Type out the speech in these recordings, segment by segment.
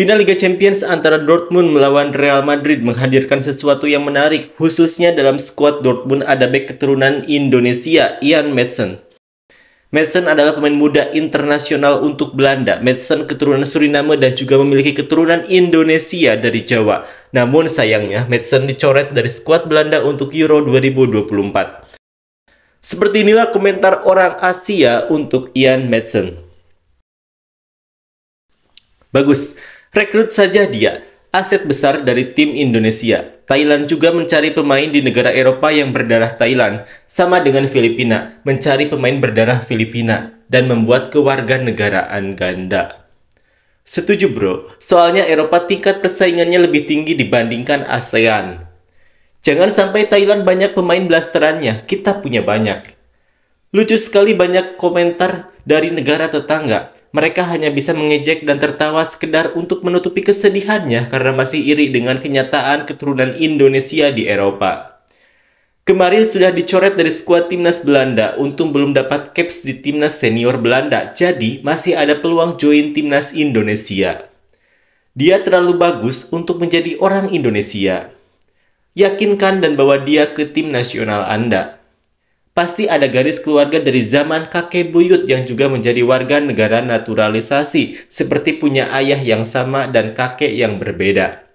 Final Liga Champions antara Dortmund melawan Real Madrid menghadirkan sesuatu yang menarik, khususnya dalam skuad Dortmund ada bek keturunan Indonesia, Ian Madsen. Madsen adalah pemain muda internasional untuk Belanda. Madsen keturunan Suriname dan juga memiliki keturunan Indonesia dari Jawa. Namun sayangnya, Madsen dicoret dari skuad Belanda untuk Euro 2024. Seperti inilah komentar orang Asia untuk Ian Madsen. Bagus. Rekrut saja dia, aset besar dari tim Indonesia. Thailand juga mencari pemain di negara Eropa yang berdarah Thailand, sama dengan Filipina, mencari pemain berdarah Filipina, dan membuat kewarganegaraan ganda. Setuju bro, soalnya Eropa tingkat persaingannya lebih tinggi dibandingkan ASEAN. Jangan sampai Thailand banyak pemain blasterannya, kita punya banyak. Lucu sekali banyak komentar dari negara tetangga. Mereka hanya bisa mengejek dan tertawa sekedar untuk menutupi kesedihannya karena masih iri dengan kenyataan keturunan Indonesia di Eropa. Kemarin sudah dicoret dari skuad timnas Belanda, untung belum dapat caps di timnas senior Belanda, jadi masih ada peluang join timnas Indonesia. Dia terlalu bagus untuk menjadi orang Indonesia. Yakinkan dan bawa dia ke tim nasional Anda. Pasti ada garis keluarga dari zaman kakek buyut yang juga menjadi warga negara naturalisasi, seperti punya ayah yang sama dan kakek yang berbeda.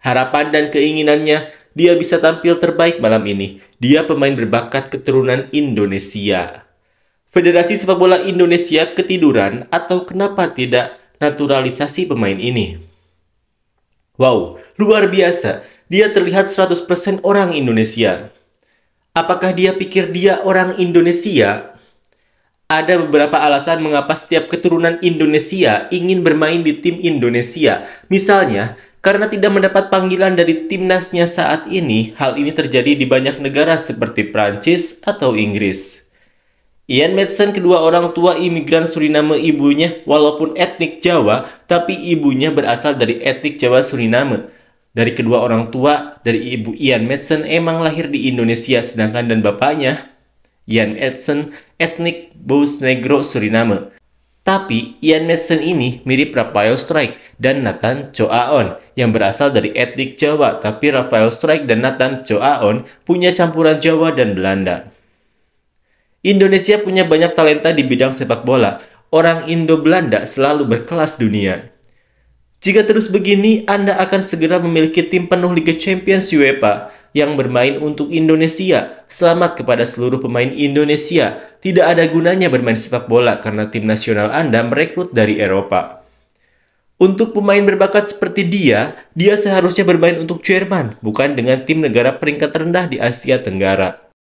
Harapan dan keinginannya, dia bisa tampil terbaik malam ini. Dia pemain berbakat keturunan Indonesia. Federasi Sepak Bola Indonesia ketiduran atau kenapa tidak naturalisasi pemain ini? Wow, luar biasa. Dia terlihat 100% orang Indonesia. Apakah dia pikir dia orang Indonesia? Ada beberapa alasan mengapa setiap keturunan Indonesia ingin bermain di tim Indonesia. Misalnya, karena tidak mendapat panggilan dari timnasnya saat ini, hal ini terjadi di banyak negara seperti Prancis atau Inggris. Ian Madsen kedua orang tua imigran Suriname ibunya walaupun etnik Jawa, tapi ibunya berasal dari etnik Jawa Suriname dari kedua orang tua dari ibu Ian Madsen emang lahir di Indonesia sedangkan dan bapaknya Ian Madsen etnik Negro Suriname. Tapi Ian Madsen ini mirip Rafael Strike dan Nathan Choaon yang berasal dari etnik Jawa tapi Rafael Strike dan Nathan Choaon punya campuran Jawa dan Belanda. Indonesia punya banyak talenta di bidang sepak bola. Orang Indo-Belanda selalu berkelas dunia. Jika terus begini, Anda akan segera memiliki tim penuh Liga Champions UEFA yang bermain untuk Indonesia. Selamat kepada seluruh pemain Indonesia. Tidak ada gunanya bermain sepak bola karena tim nasional Anda merekrut dari Eropa. Untuk pemain berbakat seperti dia, dia seharusnya bermain untuk Jerman, bukan dengan tim negara peringkat rendah di Asia Tenggara.